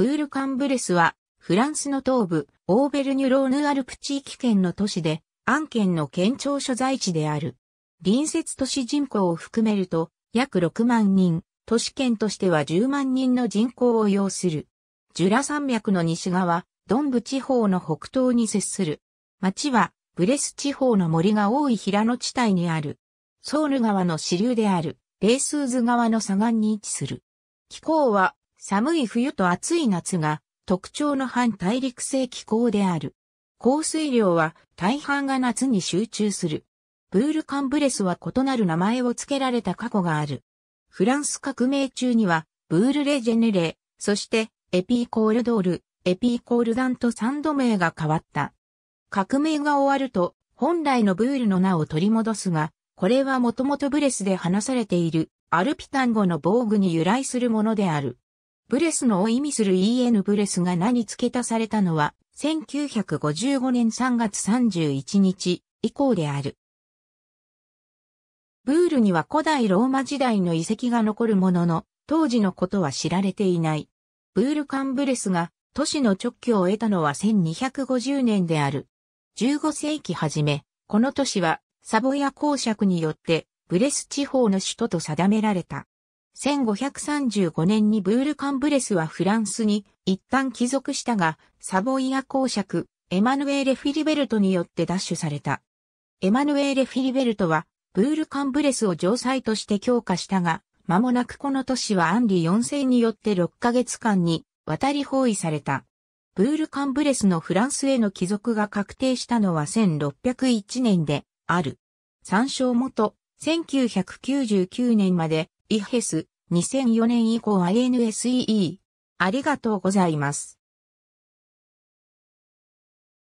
ブールカンブレスは、フランスの東部、オーベルニュローヌアルプ地域圏の都市で、案件の県庁所在地である。隣接都市人口を含めると、約6万人、都市圏としては10万人の人口を要する。ジュラ山脈の西側、ドンブ地方の北東に接する。町は、ブレス地方の森が多い平野地帯にある。ソウル川の支流である、レースーズ川の左岸に位置する。気候は寒い冬と暑い夏が特徴の反大陸性気候である。降水量は大半が夏に集中する。ブールカンブレスは異なる名前を付けられた過去がある。フランス革命中には、ブールレジェネレー、そしてエピーコールドール、エピーコールダンと3度名が変わった。革命が終わると、本来のブールの名を取り戻すが、これはもともとブレスで話されているアルピタン語の防具に由来するものである。ブレスのを意味する EN ブレスが名に付け足されたのは、1955年3月31日以降である。ブールには古代ローマ時代の遺跡が残るものの、当時のことは知られていない。ブールカンブレスが都市の直居を得たのは1250年である。15世紀初め、この都市はサボヤ公爵によってブレス地方の首都と定められた。1535年にブールカンブレスはフランスに一旦帰属したが、サボイア公爵、エマヌエーレ・フィリベルトによって奪取された。エマヌエーレ・フィリベルトは、ブールカンブレスを城塞として強化したが、間もなくこの都市はアンリ4世によって6ヶ月間に渡り包囲された。ブールカンブレスのフランスへの帰属が確定したのは1601年である。参照元、1999年までイヘス、2004年以降 INSEE。ありがとうございます。